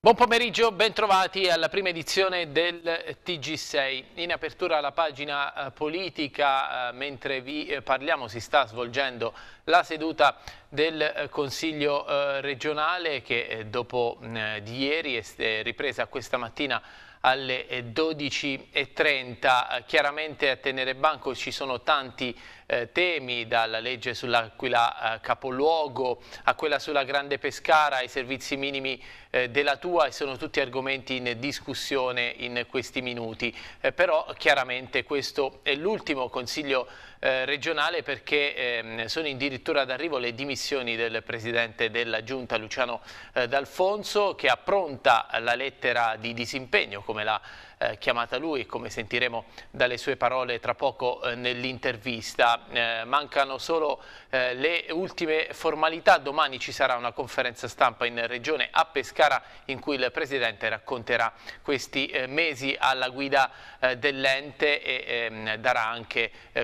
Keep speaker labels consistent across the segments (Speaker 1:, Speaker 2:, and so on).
Speaker 1: Buon pomeriggio, bentrovati alla prima edizione del TG6. In apertura alla pagina eh, politica, eh, mentre vi eh, parliamo, si sta svolgendo la seduta del Consiglio regionale che dopo di ieri è ripresa questa mattina alle 12.30. Eh, chiaramente a tenere banco ci sono tanti eh, temi, dalla legge sull'Aquila eh, Capoluogo a quella sulla Grande Pescara, ai servizi minimi eh, della tua e sono tutti argomenti in discussione in questi minuti. Eh, però chiaramente questo è l'ultimo Consiglio eh, regionale perché ehm, sono addirittura d'arrivo le dimissioni del presidente della giunta Luciano eh, D'Alfonso che appronta la lettera di disimpegno come la eh, chiamata lui, come sentiremo dalle sue parole tra poco eh, nell'intervista. Eh, mancano solo eh, le ultime formalità, domani ci sarà una conferenza stampa in regione a Pescara in cui il Presidente racconterà questi eh, mesi alla guida eh, dell'ente e ehm, darà anche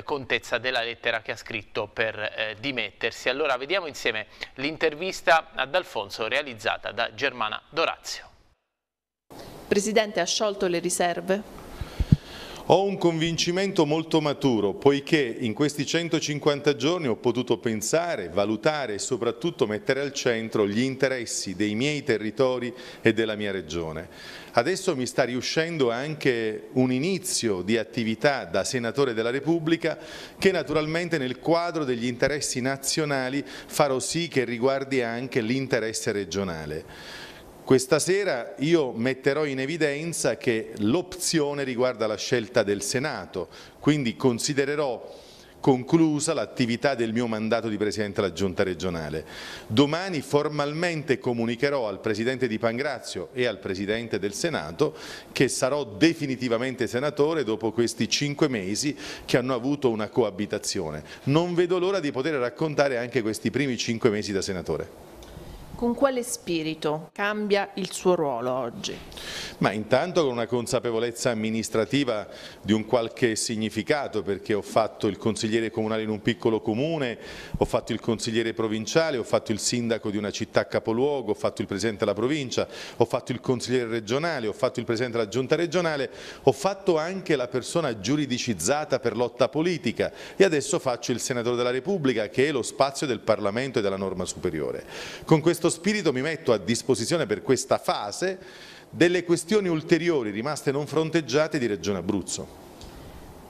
Speaker 1: contezza della lettera che ha scritto per dimettersi. Allora vediamo insieme l'intervista ad Alfonso realizzata da Germana Dorazio.
Speaker 2: Presidente, ha sciolto le riserve? Ho un
Speaker 3: convincimento molto maturo, poiché in questi 150 giorni ho potuto pensare, valutare e soprattutto mettere al centro gli interessi dei miei territori e della mia regione. Adesso mi sta riuscendo anche un inizio di attività da senatore della Repubblica che naturalmente nel quadro degli interessi nazionali farò sì che riguardi anche l'interesse regionale. Questa sera io metterò in evidenza che l'opzione riguarda la scelta del Senato, quindi considererò conclusa l'attività del mio mandato di Presidente della Giunta regionale. Domani formalmente comunicherò al Presidente di Pangrazio e al Presidente del Senato che sarò definitivamente senatore dopo questi cinque mesi che hanno avuto una coabitazione. Non vedo l'ora di poter raccontare anche questi primi cinque mesi da senatore.
Speaker 1: Con quale spirito cambia il suo ruolo
Speaker 3: oggi? Ma intanto con una consapevolezza amministrativa di un qualche significato perché ho fatto il consigliere comunale in un piccolo comune, ho fatto il consigliere provinciale, ho fatto il sindaco di una città capoluogo, ho fatto il presidente della provincia, ho fatto il consigliere regionale, ho fatto il presidente della giunta regionale, ho fatto anche la persona giuridicizzata per lotta politica e adesso faccio il senatore della Repubblica che è lo spazio del Parlamento e della norma superiore. Con questo questo spirito mi metto a disposizione per questa fase delle questioni ulteriori rimaste non fronteggiate di Regione Abruzzo.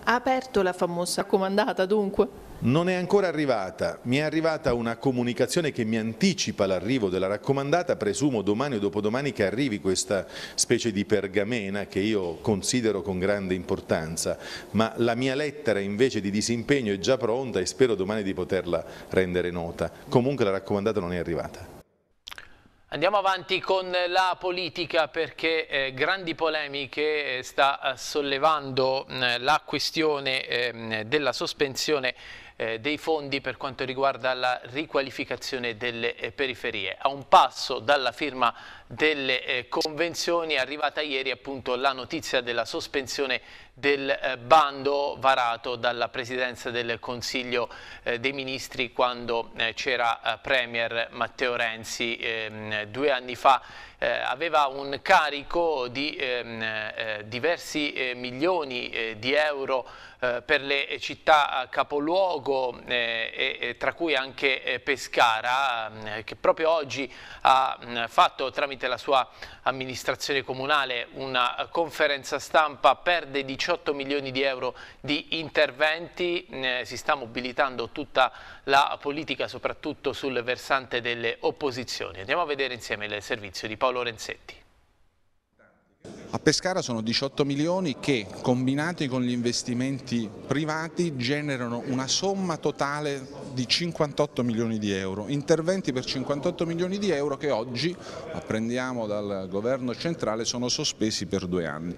Speaker 1: Ha aperto la famosa comandata dunque?
Speaker 3: Non è ancora arrivata, mi è arrivata una comunicazione che mi anticipa l'arrivo della raccomandata, presumo domani o dopodomani che arrivi questa specie di pergamena che io considero con grande importanza, ma la mia lettera invece di disimpegno è già pronta e spero domani di poterla rendere nota. Comunque la raccomandata non è arrivata.
Speaker 1: Andiamo avanti con la politica perché eh, grandi polemiche eh, sta eh, sollevando mh, mm, la questione eh, della sospensione eh, dei fondi per quanto riguarda la riqualificazione delle periferie. A un passo dalla firma delle eh, convenzioni, è arrivata ieri appunto la notizia della sospensione del eh, bando varato dalla Presidenza del Consiglio eh, dei Ministri quando eh, c'era eh, Premier Matteo Renzi ehm, due anni fa eh, aveva un carico di ehm, diversi milioni di euro per le città capoluogo tra cui anche Pescara ehm, che proprio oggi ha mh, fatto tramite tramite la sua amministrazione comunale una conferenza stampa, perde 18 milioni di euro di interventi, eh, si sta mobilitando tutta la politica soprattutto sul versante delle opposizioni. Andiamo a vedere insieme il servizio di Paolo Renzetti.
Speaker 4: A Pescara sono 18 milioni che, combinati con gli investimenti privati, generano una somma totale di 58 milioni di euro. Interventi per 58 milioni di euro che oggi, apprendiamo dal governo centrale, sono sospesi per due anni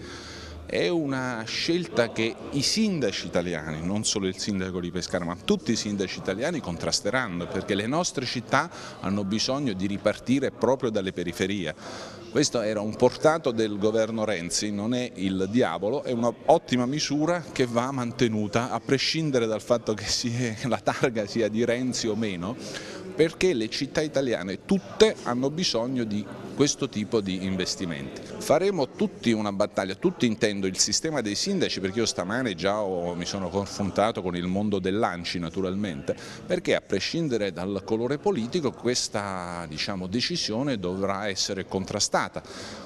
Speaker 4: è una scelta che i sindaci italiani, non solo il sindaco di Pescara, ma tutti i sindaci italiani contrasteranno perché le nostre città hanno bisogno di ripartire proprio dalle periferie. Questo era un portato del governo Renzi, non è il diavolo, è un'ottima misura che va mantenuta a prescindere dal fatto che la targa sia di Renzi o meno, perché le città italiane tutte hanno bisogno di questo tipo di investimenti. Faremo tutti una battaglia, tutti intendo il sistema dei sindaci perché io stamane già ho, mi sono confrontato con il mondo dell'ANCI naturalmente, perché a prescindere dal colore politico questa diciamo, decisione dovrà essere contrastata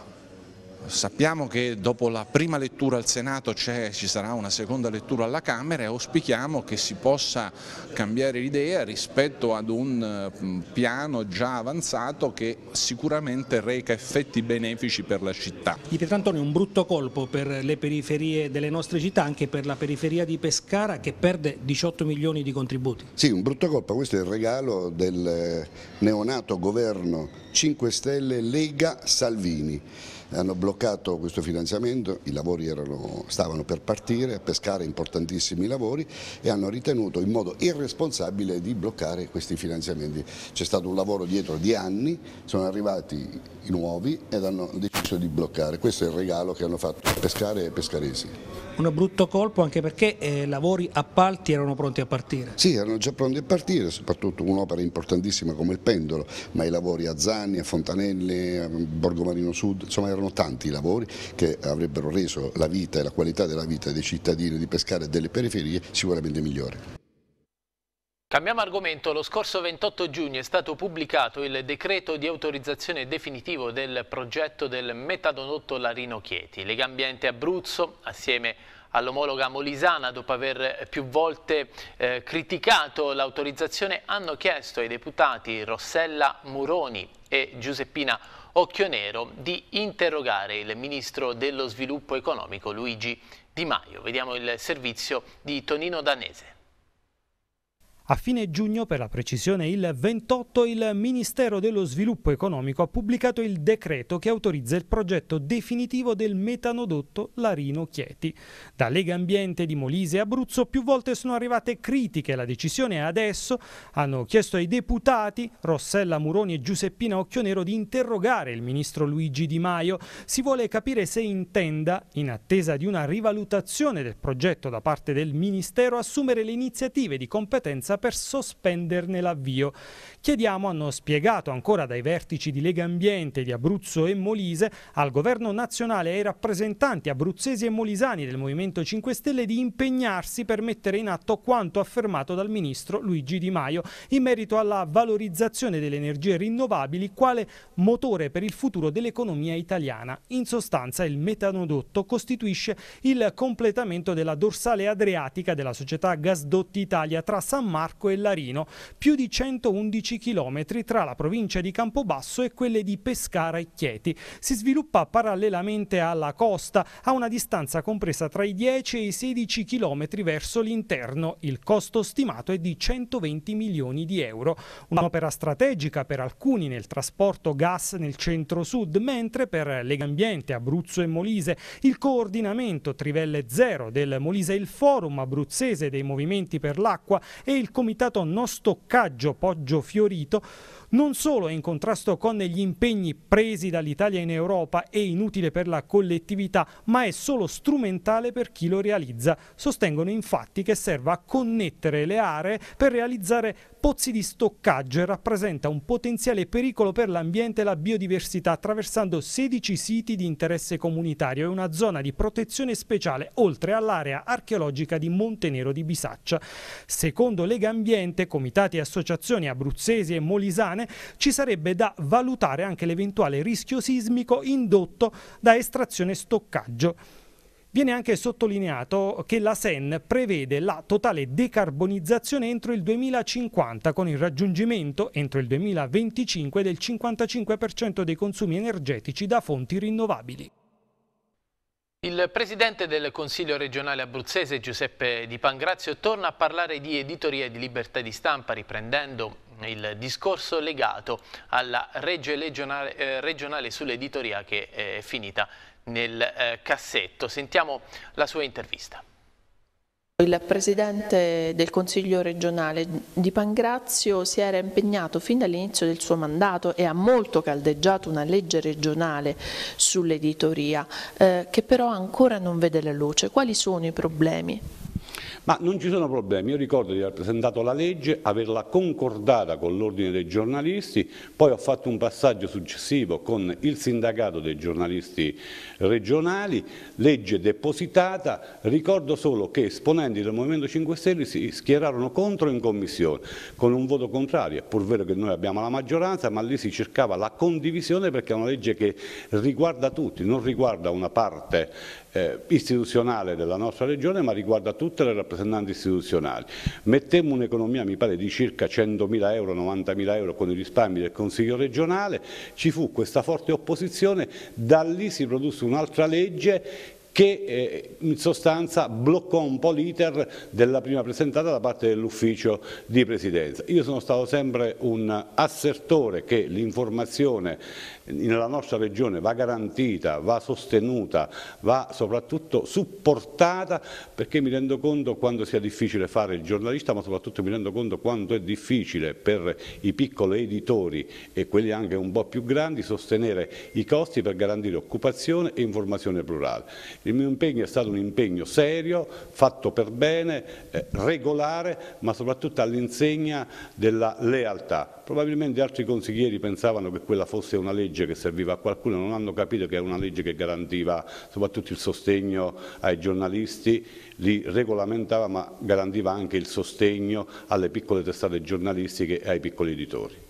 Speaker 4: sappiamo che dopo la prima lettura al Senato ci sarà una seconda lettura alla Camera e auspichiamo che si possa cambiare idea rispetto ad un eh, piano già avanzato che sicuramente reca effetti benefici
Speaker 5: per la città.
Speaker 6: Di Pietrantonio un brutto colpo per le periferie delle nostre città, anche per la periferia di Pescara che perde 18 milioni di contributi.
Speaker 5: Sì, un brutto colpo, questo è il regalo del eh, neonato governo 5 Stelle Lega Salvini. Hanno bloccato sbloccato questo finanziamento, i lavori erano, stavano per partire, a pescare importantissimi lavori e hanno ritenuto in modo irresponsabile di bloccare questi finanziamenti. C'è stato un lavoro dietro di anni, sono arrivati i nuovi ed hanno deciso di bloccare. Questo è il regalo che hanno fatto pescare e pescaresi.
Speaker 6: Un brutto colpo anche perché eh, lavori appalti erano pronti a partire.
Speaker 5: Sì, erano già pronti a partire, soprattutto un'opera importantissima come il pendolo, ma i lavori a Zanni, a Fontanelle, a Borgomarino Sud, insomma erano tanti importanti lavori che avrebbero reso la vita e la qualità della vita dei cittadini di Pescara e delle periferie sicuramente migliore.
Speaker 1: Cambiamo argomento, lo scorso 28 giugno è stato pubblicato il decreto di autorizzazione definitivo del progetto del metadonotto Larino Chieti. Legambiente Abruzzo, assieme all'omologa Molisana, dopo aver più volte eh, criticato l'autorizzazione, hanno chiesto ai deputati Rossella Muroni e Giuseppina Occhio Nero di interrogare il ministro dello sviluppo economico Luigi Di Maio. Vediamo il servizio di Tonino Danese.
Speaker 7: A fine giugno, per la precisione il 28, il Ministero dello Sviluppo Economico ha pubblicato il decreto che autorizza il progetto definitivo del metanodotto Larino-Chieti. Da Lega Ambiente di Molise e Abruzzo più volte sono arrivate critiche alla decisione adesso hanno chiesto ai deputati Rossella Muroni e Giuseppina Occhionero di interrogare il ministro Luigi Di Maio. Si vuole capire se intenda, in attesa di una rivalutazione del progetto da parte del Ministero, assumere le iniziative di competenza per sospenderne l'avvio. Chiediamo, hanno spiegato ancora dai vertici di Lega Ambiente di Abruzzo e Molise, al governo nazionale e ai rappresentanti abruzzesi e molisani del Movimento 5 Stelle di impegnarsi per mettere in atto quanto affermato dal ministro Luigi Di Maio in merito alla valorizzazione delle energie rinnovabili quale motore per il futuro dell'economia italiana. In sostanza il metanodotto costituisce il completamento della dorsale adriatica della società Gasdotti Italia tra San Marco e Larino, più di 111 15 km tra la provincia di Campobasso e quelle di Pescara e Chieti. Si sviluppa parallelamente alla costa, a una distanza compresa tra i 10 e i 16 km verso l'interno. Il costo stimato è di 120 milioni di euro. Un'opera strategica per alcuni nel trasporto gas nel centro-sud, mentre per Legambiente, Abruzzo e Molise il coordinamento Trivelle Zero del Molise il Forum abruzzese dei movimenti per l'acqua e il comitato No Stoccaggio Poggio Fiore sfiorito non solo è in contrasto con gli impegni presi dall'Italia in Europa e inutile per la collettività, ma è solo strumentale per chi lo realizza. Sostengono infatti che serva a connettere le aree per realizzare pozzi di stoccaggio e rappresenta un potenziale pericolo per l'ambiente e la biodiversità attraversando 16 siti di interesse comunitario e una zona di protezione speciale oltre all'area archeologica di Montenero di Bisaccia. Secondo Lega Ambiente, comitati e associazioni abruzzesi e molisane regione, ci sarebbe da valutare anche l'eventuale rischio sismico indotto da estrazione stoccaggio. Viene anche sottolineato che la SEN prevede la totale decarbonizzazione entro il 2050 con il raggiungimento entro il 2025 del 55% dei consumi energetici da fonti rinnovabili.
Speaker 1: Il presidente del Consiglio regionale abruzzese Giuseppe Di Pangrazio torna a parlare di editoria e di libertà di stampa riprendendo il discorso legato alla legge regionale, eh, regionale sull'editoria che eh, è finita nel eh, cassetto. Sentiamo la sua intervista. Il Presidente del Consiglio regionale di Pangrazio si era impegnato
Speaker 8: fin dall'inizio del suo mandato e ha molto caldeggiato una legge regionale sull'editoria eh, che però ancora non vede la luce. Quali sono i problemi?
Speaker 5: Ma non ci sono problemi, io ricordo di aver presentato la legge, averla concordata con l'ordine dei giornalisti, poi ho fatto un passaggio successivo con il sindacato dei giornalisti regionali, legge depositata, ricordo solo che esponenti del Movimento 5 Stelle si schierarono contro in commissione, con un voto contrario, è pur vero che noi abbiamo la maggioranza, ma lì si cercava la condivisione perché è una legge che riguarda tutti, non riguarda una parte eh, istituzionale della nostra regione ma riguarda tutte le rappresentanze istituzionali. Mettemmo un'economia mi pare di circa 100.000 euro, 90.000 euro con i risparmi del Consiglio regionale, ci fu questa forte opposizione, da lì si produsse un'altra legge che eh, in sostanza bloccò un po' l'iter della prima presentata da parte dell'ufficio di presidenza. Io sono stato sempre un assertore che l'informazione nella nostra regione va garantita, va sostenuta, va soprattutto supportata perché mi rendo conto quanto sia difficile fare il giornalista ma soprattutto mi rendo conto quanto è difficile per i piccoli editori e quelli anche un po' più grandi sostenere i costi per garantire occupazione e informazione plurale. Il mio impegno è stato un impegno serio, fatto per bene, eh, regolare ma soprattutto all'insegna della lealtà Probabilmente altri consiglieri pensavano che quella fosse una legge che serviva a qualcuno, non hanno capito che è una legge che garantiva soprattutto il sostegno ai giornalisti, li regolamentava ma garantiva anche il sostegno alle piccole testate giornalistiche e ai piccoli editori.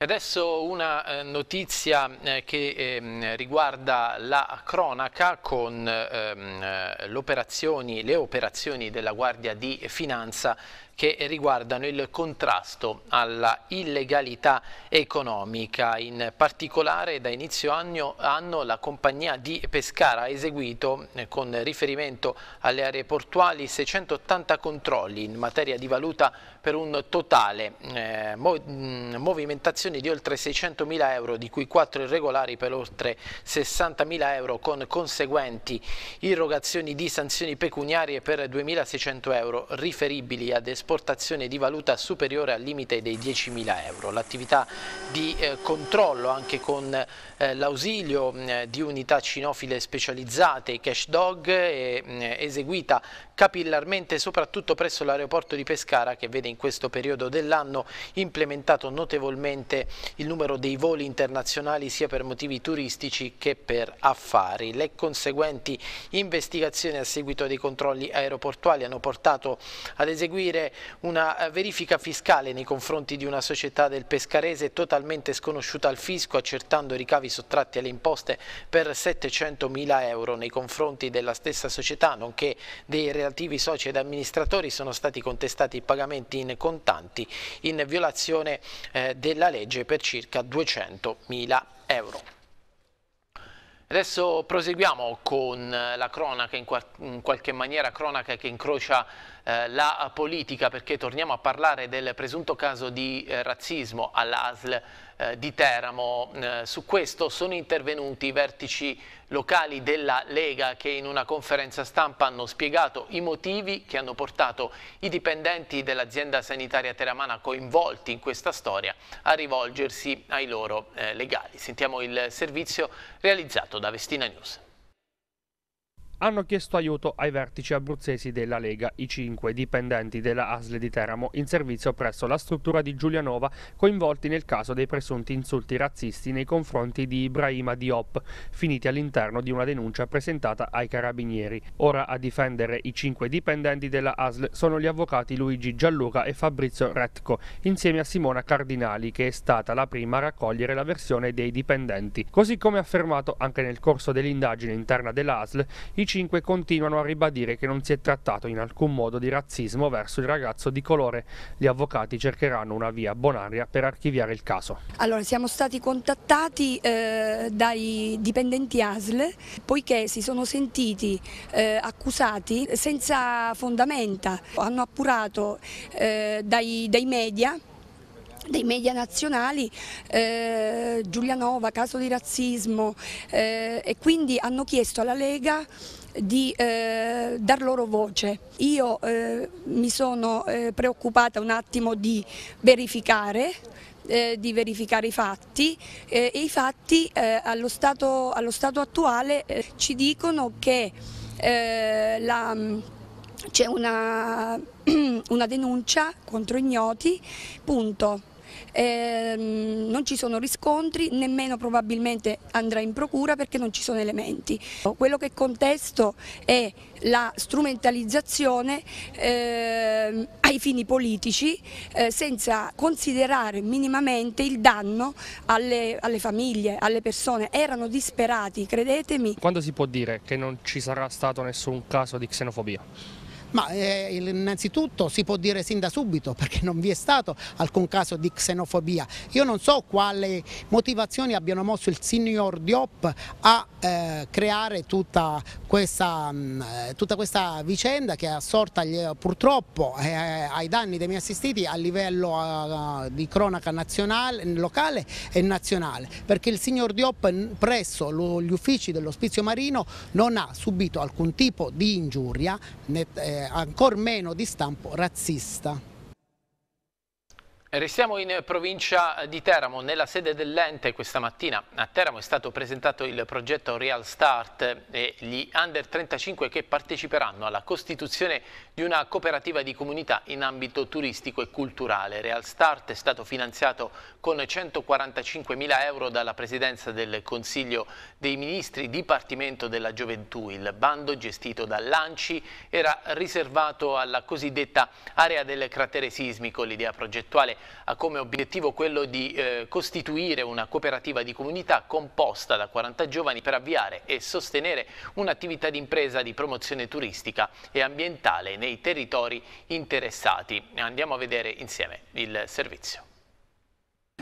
Speaker 1: Adesso una eh, notizia eh, che ehm, riguarda la cronaca con ehm, eh, le operazioni della Guardia di Finanza che riguardano il contrasto alla illegalità economica. In particolare da inizio anno, anno la compagnia di Pescara ha eseguito eh, con riferimento alle aree portuali 680 controlli in materia di valuta per un totale eh, mm, movimentazioni di oltre 600 mila euro di cui 4 irregolari per oltre 60 mila euro con conseguenti irrogazioni di sanzioni pecuniarie per 2.600 euro riferibili ad esposizione esportazione di valuta superiore al limite dei 10.000 euro. L'attività di eh, controllo anche con eh, l'ausilio mm, di unità cinofile specializzate, i cash dog, è mm, eseguita capillarmente soprattutto presso l'aeroporto di Pescara che vede in questo periodo dell'anno implementato notevolmente il numero dei voli internazionali sia per motivi turistici che per affari. Le conseguenti investigazioni a seguito dei controlli aeroportuali hanno portato ad eseguire una eh, verifica fiscale nei confronti di una società del Pescarese totalmente sconosciuta al fisco accertando ricavi sottratti alle imposte per 700 mila euro nei confronti della stessa società nonché dei relativi relativi soci ed amministratori sono stati contestati i pagamenti in contanti in violazione eh, della legge per circa 200 mila euro. Adesso proseguiamo con la cronaca, in, qualche maniera cronaca che incrocia eh, la politica perché torniamo a parlare del presunto caso di eh, razzismo all'ASL eh, di Teramo. Eh, su questo sono intervenuti i vertici locali della Lega che in una conferenza stampa hanno spiegato i motivi che hanno portato i dipendenti dell'azienda sanitaria teramana coinvolti in questa storia a rivolgersi ai loro eh, legali. Sentiamo il servizio realizzato da Vestina News
Speaker 9: hanno chiesto aiuto ai vertici abruzzesi della Lega, i cinque dipendenti della ASL di Teramo in servizio presso la struttura di Giulianova coinvolti nel caso dei presunti insulti razzisti nei confronti di Ibrahima Diop, finiti all'interno di una denuncia presentata ai carabinieri. Ora a difendere i cinque dipendenti della ASL sono gli avvocati Luigi Gianluca e Fabrizio Retco, insieme a Simona Cardinali che è stata la prima a raccogliere la versione dei dipendenti. Così come affermato anche nel corso dell'indagine interna della dell'ASL, i 5 continuano a ribadire che non si è trattato in alcun modo di razzismo verso il ragazzo di colore. Gli avvocati cercheranno una via bonaria per archiviare il caso.
Speaker 10: Allora, siamo stati contattati eh, dai dipendenti ASL poiché si sono sentiti eh, accusati senza fondamenta. Hanno appurato eh, dai, dai media dei media nazionali, eh, Giulianova, caso di razzismo eh, e quindi hanno chiesto alla Lega di eh, dar loro voce. Io eh, mi sono eh, preoccupata un attimo di verificare eh, di verificare i fatti eh, e i fatti eh, allo stato, allo, stato, attuale ci dicono che c'è una, una denuncia contro ignoti, punto eh, non ci sono riscontri, nemmeno probabilmente andrà in procura perché non ci sono elementi. Quello che contesto è la strumentalizzazione eh, ai fini politici eh, senza considerare minimamente il danno alle, alle famiglie, alle persone. Erano disperati, credetemi.
Speaker 9: Quando si può dire che non ci sarà stato nessun caso di xenofobia?
Speaker 1: Ma eh, innanzitutto si può dire sin da subito perché non vi è stato alcun caso di xenofobia. Io non so quali motivazioni abbiano mosso il signor Diop a eh, creare tutta questa, mh, mm, eh, tutta questa, vicenda che è assorta purtroppo eh, ai danni dei miei assistiti a livello eh, di cronaca nazionale, locale e nazionale perché il signor Diop presso lo, gli uffici dell'ospizio marino non ha subito alcun tipo di ingiuria né, eh, ancor meno di stampo razzista. Restiamo in provincia di Teramo, nella sede dell'ente questa mattina a Teramo è stato presentato il progetto Real Start e gli under 35 che parteciperanno alla costituzione di una cooperativa di comunità in ambito turistico e culturale. Real Start è stato finanziato con 145 mila euro dalla Presidenza del Consiglio dei Ministri, Dipartimento della Gioventù. Il bando gestito da Lanci era riservato alla cosiddetta area del cratere sismico. L'idea progettuale ha come obiettivo quello di eh, costituire una cooperativa di comunità composta da 40 giovani per avviare e sostenere un'attività di impresa di promozione turistica e ambientale nei territori interessati. Andiamo a vedere insieme il servizio.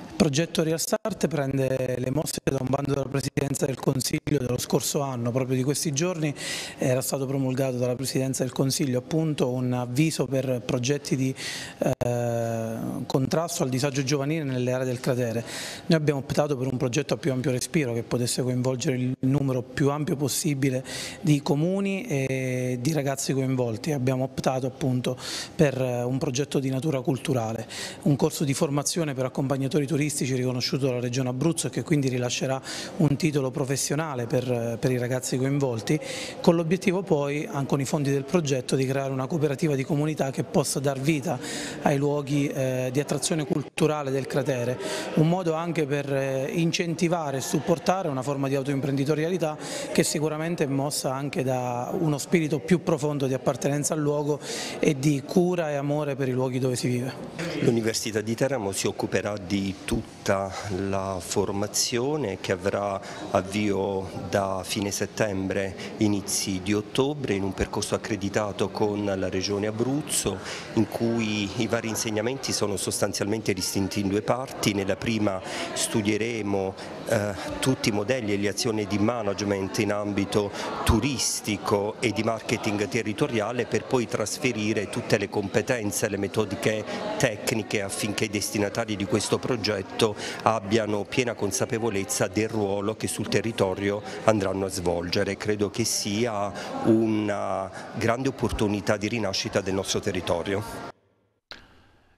Speaker 11: Il progetto Real Start prende le mosse da un bando della Presidenza del Consiglio dello scorso anno, proprio di questi giorni era stato promulgato dalla Presidenza del Consiglio appunto un avviso per progetti di eh, contrasto al disagio giovanile nelle aree del cratere. Noi abbiamo optato per un progetto a più ampio respiro che potesse coinvolgere il numero più ampio possibile di comuni e di ragazzi coinvolti. Abbiamo optato appunto per un progetto di natura culturale, un corso di formazione per accompagnatori turistici turistici riconosciuto dalla Regione Abruzzo e che quindi rilascerà un titolo professionale per, per i ragazzi coinvolti, con l'obiettivo poi, anche con i fondi del progetto, di creare una cooperativa di comunità che possa dar vita ai luoghi eh, di attrazione culturale del cratere, un modo anche per eh, incentivare e supportare una forma di autoimprenditorialità che sicuramente è mossa anche da uno spirito più profondo di appartenenza al luogo e di cura e amore per i luoghi dove si vive.
Speaker 7: L'Università di Teramo si occuperà di tutta la formazione che avrà avvio da fine settembre, inizi di ottobre in un percorso accreditato con la Regione Abruzzo in cui i vari insegnamenti sono sostanzialmente distinti in due parti, nella prima studieremo eh, tutti i modelli e le azioni di management in ambito turistico e di marketing territoriale per poi trasferire tutte le competenze, e le metodiche tecniche affinché i destinatari di questo progetto progetto abbiano piena consapevolezza del ruolo che sul territorio andranno a svolgere. Credo che sia una grande opportunità di rinascita del nostro territorio.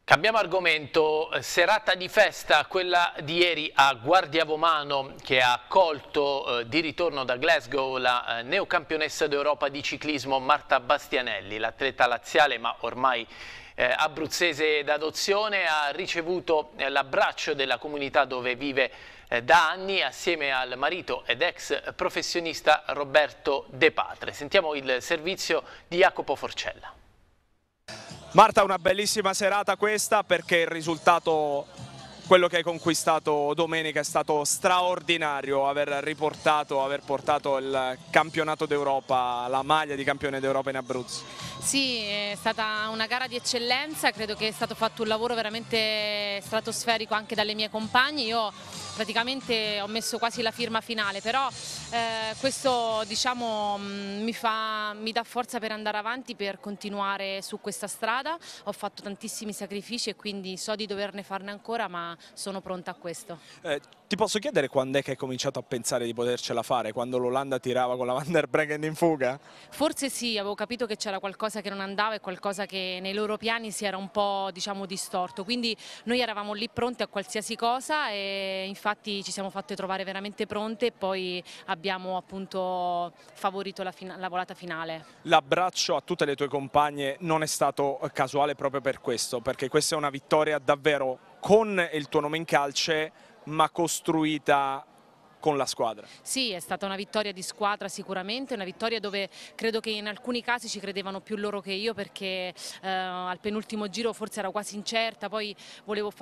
Speaker 1: Cambiamo argomento, serata di festa, quella di ieri a Guardia Vomano che ha accolto eh, di ritorno da Glasgow la eh, neocampionessa d'Europa di ciclismo Marta Bastianelli, l'atleta laziale ma ormai eh, abruzzese d'adozione, ha ricevuto eh, l'abbraccio della comunità dove vive eh, da anni assieme al marito ed ex professionista Roberto De Patre. Sentiamo il servizio di Jacopo Forcella.
Speaker 12: Marta, una bellissima serata questa perché il risultato quello che hai conquistato domenica è stato straordinario, aver riportato, aver portato il campionato d'Europa, la maglia di campione d'Europa in Abruzzo.
Speaker 8: Sì, è stata una gara di eccellenza, credo che è stato fatto un lavoro veramente stratosferico anche dalle mie compagne, io praticamente ho messo quasi la firma finale, però eh, questo diciamo, mm, mi, fa, mi dà forza per andare avanti, per continuare su questa strada, ho fatto tantissimi sacrifici e quindi so di doverne farne ancora, ma sono pronta a questo.
Speaker 12: Eh, ti posso chiedere quando è che hai cominciato a pensare di potercela fare? Quando l'Olanda tirava con la Van der Bregen in fuga?
Speaker 8: Forse sì, avevo capito che c'era qualcosa che non andava e qualcosa che nei loro piani si era un po' diciamo, distorto, quindi noi eravamo lì pronti a qualsiasi cosa e infatti ci siamo fatte trovare veramente pronte e poi abbiamo appunto favorito la, la volata finale.
Speaker 12: L'abbraccio a tutte le tue compagne non è stato casuale proprio per questo, perché questa è una vittoria davvero con il tuo nome in calce ma costruita con la squadra.
Speaker 8: Sì, è stata una vittoria di squadra sicuramente, una vittoria dove credo che in alcuni casi ci credevano più loro che io perché eh, al penultimo giro forse era quasi incerta, poi volevo,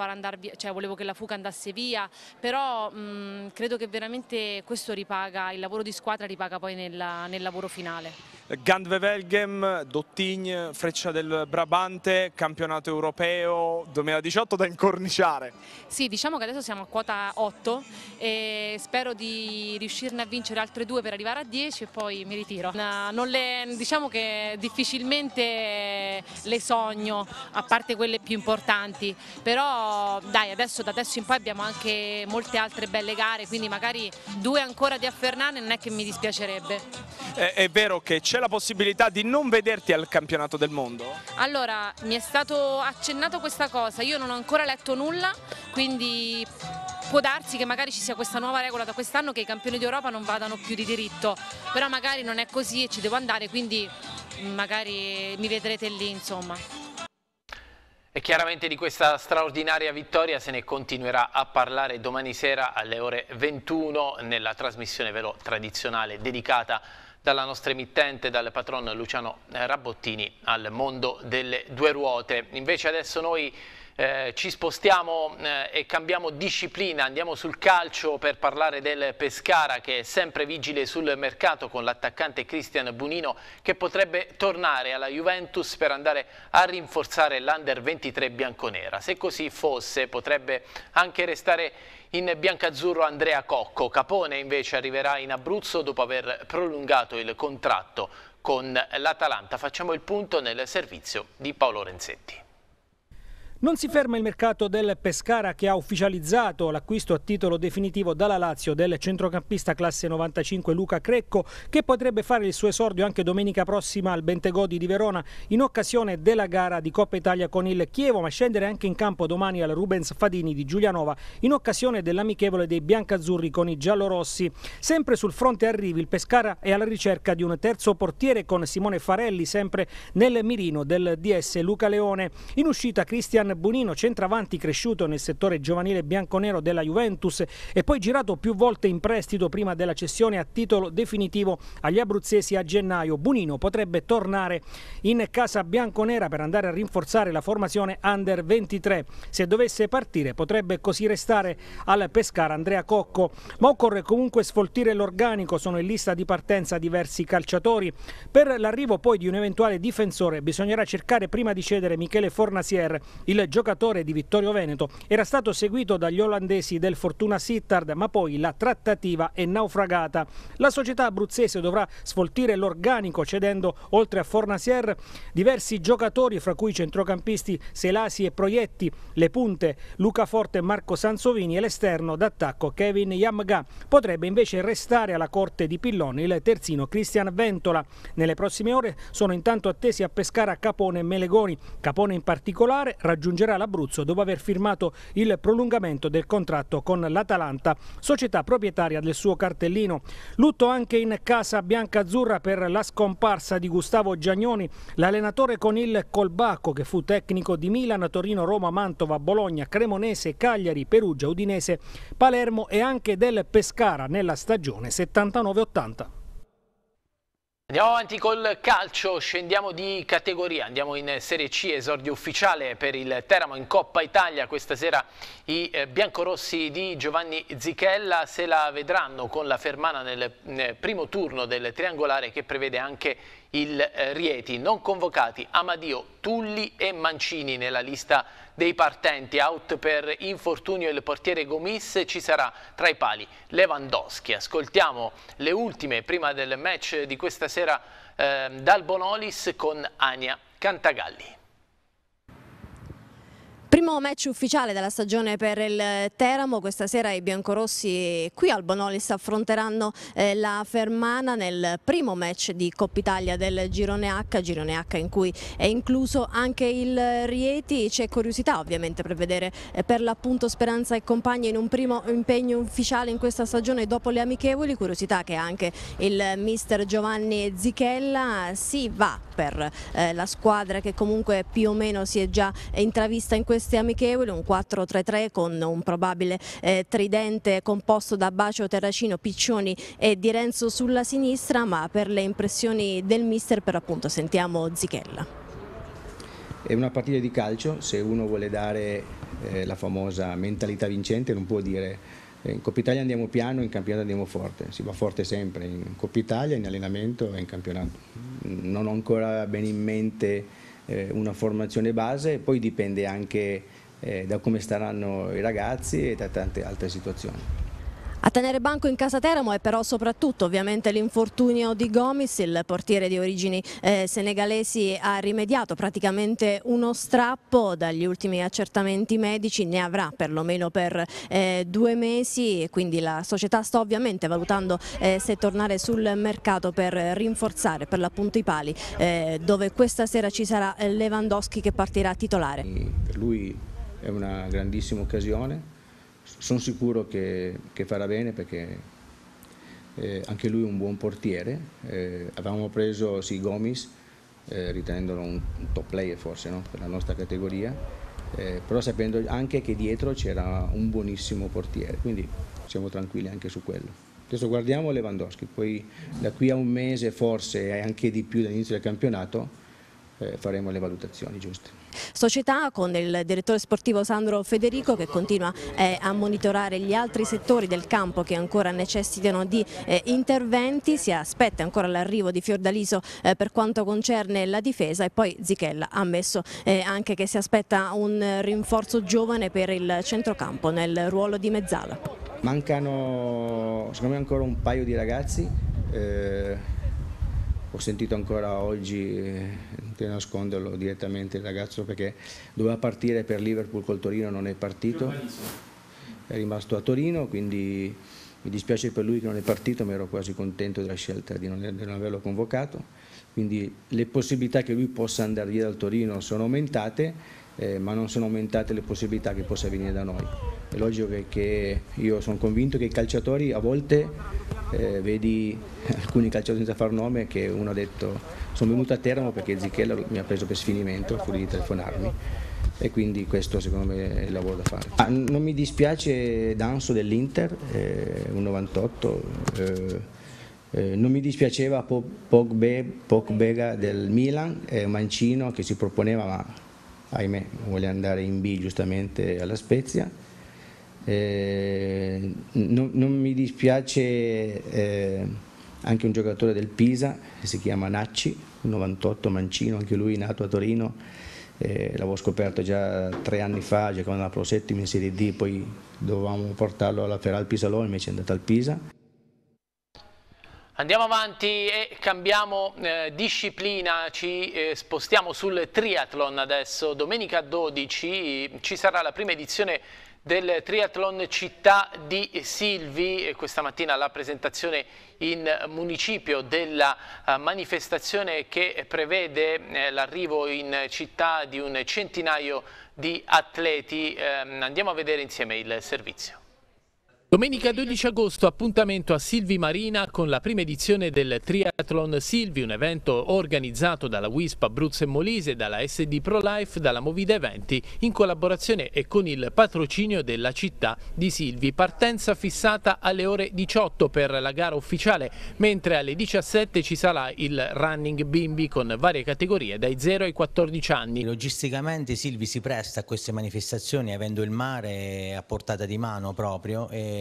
Speaker 8: via, cioè, volevo che la fuga andasse via, però mh, credo che veramente questo ripaga, il lavoro di squadra ripaga poi nella, nel lavoro finale.
Speaker 12: Gandvevelgem, Dottigne, Freccia del Brabante, campionato europeo 2018 da incorniciare.
Speaker 8: Sì, diciamo che adesso siamo a quota 8 e spero spero di riuscirne a vincere altre due per arrivare a 10 e poi mi ritiro. Le, diciamo che difficilmente le sogno, a parte quelle più importanti, però dai, adesso, da adesso in poi abbiamo anche molte altre belle gare, quindi magari due ancora di Affernane non è che mi dispiacerebbe.
Speaker 12: È, è vero che c'è la possibilità di non vederti al campionato del mondo?
Speaker 8: Allora, mi è stato accennato questa cosa, io non ho ancora letto nulla, quindi può darsi che magari ci sia questa nuova regola da quest'anno che i campioni d'Europa non vadano più di diritto, però magari non è così e ci devo andare, quindi magari mi vedrete lì insomma.
Speaker 1: E chiaramente di questa straordinaria vittoria se ne continuerà a parlare domani sera alle ore 21 nella trasmissione velo tradizionale dedicata dalla nostra emittente, dal patron Luciano eh, Rabottini al mondo delle due ruote. Invece adesso noi eh, ci spostiamo eh, e cambiamo disciplina, andiamo sul calcio per parlare del Pescara che è sempre vigile sul mercato con l'attaccante Cristian Bunino che potrebbe tornare alla Juventus per andare a rinforzare l'Under 23 bianconera. Se così fosse potrebbe anche restare in biancazzurro Andrea Cocco. Capone invece arriverà in Abruzzo dopo aver prolungato il contratto con l'Atalanta. Facciamo il punto nel servizio di Paolo Renzetti.
Speaker 6: Non si ferma il mercato del Pescara che ha ufficializzato l'acquisto a titolo definitivo dalla Lazio del centrocampista classe 95 Luca Crecco che potrebbe fare il suo esordio anche domenica prossima al Bentegodi di Verona in occasione della gara di Coppa Italia con il Chievo ma scendere anche in campo domani al Rubens Fadini di Giulianova in occasione dell'amichevole dei biancazzurri con i giallorossi. Sempre sul fronte arrivi il Pescara è alla ricerca di un terzo portiere con Simone Farelli sempre nel mirino del DS Luca Leone. In uscita Cristian Cristian Bonino, centravanti cresciuto nel settore giovanile bianconero della Juventus e poi girato più volte in prestito prima della cessione a titolo definitivo agli abruzzesi a gennaio. Bonino potrebbe tornare in casa bianconera per andare a rinforzare la formazione under 23. Se dovesse partire potrebbe così restare al Pescara Andrea Cocco, ma occorre comunque sfoltire l'organico, sono in lista di partenza diversi calciatori. Per l'arrivo poi di un eventuale difensore bisognerà cercare prima di cedere Michele Fornasier, il il giocatore di Vittorio Veneto era stato seguito dagli olandesi del Fortuna Sittard, ma poi la trattativa è naufragata. La società abruzzese dovrà sfoltire l'organico cedendo, oltre a Fornasier, diversi giocatori, fra cui centrocampisti Selasi e Proietti, le punte Luca Forte e Marco Sansovini e l'esterno d'attacco Kevin Yamga. Potrebbe invece restare alla corte di Pillon il terzino Cristian Ventola. Nelle prossime ore sono intanto attesi a Pescara Capone e Melegoni. Capone in particolare raggiunge raggiungerà l'Abruzzo dopo aver firmato il prolungamento del contratto con l'Atalanta, società proprietaria del suo cartellino. Lutto anche in casa bianca-azzurra per la scomparsa di Gustavo Giagnoni, l'allenatore con il Colbacco che fu tecnico di Milano, Torino, Roma, Mantova, Bologna, Cremonese, Cagliari, Perugia, Udinese, Palermo e anche del Pescara nella stagione 79-80.
Speaker 1: Andiamo avanti col calcio, scendiamo di categoria, andiamo in Serie C, esordio ufficiale per il Teramo in Coppa Italia, questa sera i eh, biancorossi di Giovanni Zichella se la vedranno con la Fermana nel primo turno del triangolare che prevede anche il eh, Rieti, non convocati Amadio, Tulli e Mancini nella lista dei partenti, out per infortunio il portiere Gomis, ci sarà tra i pali Lewandowski. Ascoltiamo le ultime prima del match di questa sera eh, dal Bonolis con Ania Cantagalli.
Speaker 2: Primo match ufficiale della stagione per il Teramo, questa sera i biancorossi qui al Bonolis affronteranno eh, la Fermana nel primo match di Coppa Italia del girone H, girone H in cui è incluso anche il Rieti, c'è curiosità ovviamente per vedere eh, per l'appunto Speranza e compagni in un primo impegno ufficiale in questa stagione dopo le amichevoli, curiosità che anche il mister Giovanni Zichella, si va per eh, la squadra che comunque più o meno si è già intravista in questa proposte amichevoli, un 4-3-3 con un probabile eh, tridente composto da Bacio, Terracino, Piccioni e Di Renzo sulla sinistra, ma per le impressioni del mister per appunto sentiamo Zichella.
Speaker 13: È una partita di calcio, se uno vuole dare eh, la famosa mentalità vincente non può dire eh, in Coppa Italia andiamo piano, in campionato andiamo forte, si va forte sempre in Coppa Italia, in allenamento e in campionato. Non ho ancora ben in mente eh, una formazione base, poi dipende anche eh, da come staranno i ragazzi e da tante altre situazioni.
Speaker 2: A tenere banco in casa Teramo è però soprattutto ovviamente l'infortunio di Gomis, il portiere di origini eh, senegalesi ha rimediato praticamente uno strappo dagli ultimi accertamenti medici, ne avrà perlomeno per eh, due mesi, quindi la società sta ovviamente valutando eh, se tornare sul mercato per rinforzare per l'appunto i pali, eh, dove questa sera ci sarà Lewandowski che partirà titolare.
Speaker 13: Per mm, Lui è una grandissima occasione sono sicuro che, che, farà bene perché eh, anche lui è un buon portiere. Eh, avevamo preso sì, Gomis, eh, ritenendolo un, un, top player forse no? per la nostra categoria, eh, però sapendo anche che dietro c'era un buonissimo portiere, quindi siamo tranquilli anche su quello. Adesso guardiamo Lewandowski, poi da qui a un mese forse e anche di più dall'inizio del campionato eh, faremo le valutazioni giuste
Speaker 2: società con il direttore sportivo Sandro Federico che continua eh, a monitorare gli altri settori del campo che ancora necessitano di eh, interventi, si aspetta ancora l'arrivo di Fiordaliso eh, per quanto concerne la difesa e poi Zichella ha ammesso eh, anche che si aspetta un rinforzo giovane per il centrocampo nel ruolo di mezzala.
Speaker 13: Mancano secondo me ancora un paio di ragazzi eh, ho sentito ancora oggi, eh, nasconderlo direttamente il ragazzo perché doveva partire per Liverpool col Torino, non è partito, è rimasto a Torino, quindi mi dispiace per lui che non è partito, ma ero quasi contento della scelta di non, di non averlo convocato, quindi le possibilità che lui possa andare via dal Torino sono aumentate eh, ma non sono aumentate le possibilità che possa venire da noi. È logico che, che io sono convinto che i calciatori a volte, eh, vedi alcuni calciatori senza far nome, che uno ha detto sono venuto a Teramo perché Zichella mi ha preso per sfinimento fuori di telefonarmi e quindi questo secondo me è il lavoro da fare. Ah, non mi dispiace Danso dell'Inter, eh, un 98, eh, eh, non mi dispiaceva Pogbega del Milan, eh, Mancino che si proponeva ma ahimè vuole andare in B giustamente alla Spezia. Eh, non, non, mi dispiace eh, anche un giocatore del Pisa che si chiama Nacci, 98 Mancino, anche lui nato a Torino, eh, l'avevo scoperto già tre anni fa, giocando alla Pro Settima in Serie D, poi dovevamo portarlo alla Feral Pisalò, invece è andato al Pisa.
Speaker 1: Andiamo avanti e cambiamo eh, disciplina, ci eh, spostiamo sul triathlon adesso. Domenica 12 ci sarà la prima edizione del triathlon città di Silvi, questa mattina la presentazione in municipio della eh, manifestazione che prevede eh, l'arrivo in città di un centinaio di atleti. Ehm, andiamo a vedere insieme il servizio. Domenica 12 agosto appuntamento a Silvi Marina con la prima edizione del Triathlon Silvi, un evento organizzato dalla WISP Abruzzo e Molise, dalla SD Pro Life, dalla Movida Eventi in collaborazione e con il patrocinio della città di Silvi. Partenza fissata alle ore 18 per la gara ufficiale, mentre alle 17 ci sarà il running bimbi con varie categorie dai 0 ai 14
Speaker 13: anni. Logisticamente Silvi si presta a queste manifestazioni avendo il mare a portata di mano proprio e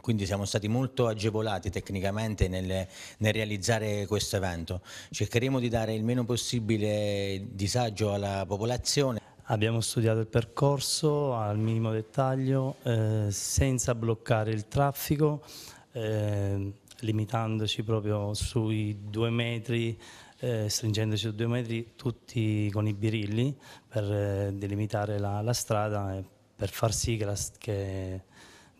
Speaker 13: quindi siamo stati molto agevolati tecnicamente nel, nel realizzare questo evento. Cercheremo di dare il meno possibile disagio alla popolazione. Abbiamo studiato il percorso al minimo dettaglio, eh, senza bloccare il traffico, eh, limitandoci proprio sui due metri, eh, stringendoci su due metri tutti con i birilli per eh, delimitare la, la strada e per far sì che, la, che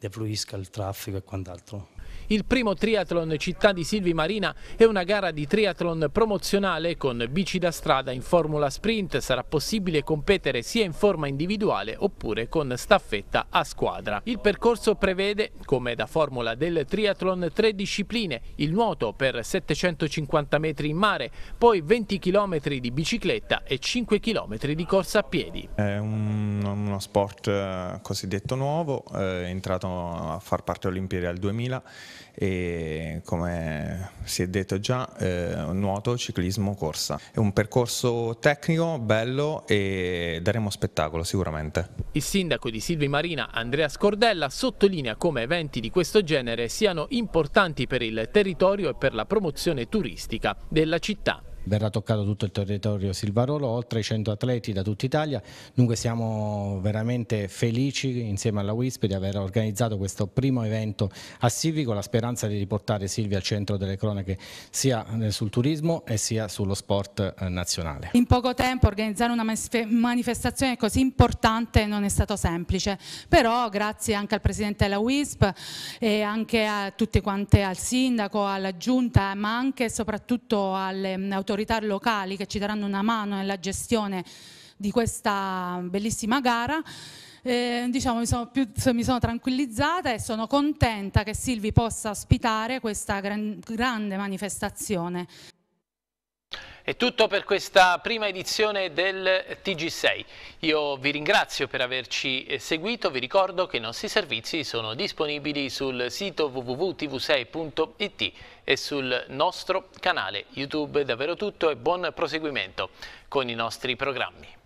Speaker 13: defluisca il traffico e quant'altro.
Speaker 1: Il primo triathlon Città di Silvi Marina è una gara di triathlon promozionale con bici da strada in formula sprint. Sarà possibile competere sia in forma individuale oppure con staffetta a squadra. Il percorso prevede, come da formula del triathlon, tre discipline. Il nuoto per 750 metri in mare, poi 20 km di bicicletta e 5 km di corsa a piedi.
Speaker 12: È un, uno sport eh, cosiddetto nuovo, eh, è entrato a far parte dell'Imperia al 2000 e come si è detto già eh, nuoto, ciclismo, corsa. È un percorso tecnico, bello e daremo spettacolo sicuramente.
Speaker 1: Il sindaco di Silvi Marina, Andrea Scordella, sottolinea come eventi di questo genere siano importanti per il territorio e per la promozione turistica della città
Speaker 13: verrà toccato tutto il territorio Silvarolo, oltre 100 atleti da tutta Italia, dunque siamo veramente felici insieme alla WISP di aver organizzato questo primo evento a Silvi con la speranza di riportare Silvia al centro delle cronache sia eh, sul turismo e sia sullo sport eh, nazionale.
Speaker 8: In poco tempo organizzare una manifestazione così importante non è stato semplice, però grazie anche al Presidente della WISP e anche a tutte quante, al Sindaco, alla Giunta, ma anche e soprattutto alle mm, autorità autorità locali che ci daranno una mano nella gestione di questa bellissima gara. Eh, diciamo, mi, sono più, mi sono tranquillizzata e sono contenta che Silvi possa ospitare questa gran, grande manifestazione.
Speaker 1: È tutto per questa prima edizione del TG6. Io vi ringrazio per averci eh, seguito, vi ricordo che i nostri servizi sono disponibili sul sito www.tv6.it e sul nostro canale YouTube. Davvero tutto e buon proseguimento con i nostri programmi.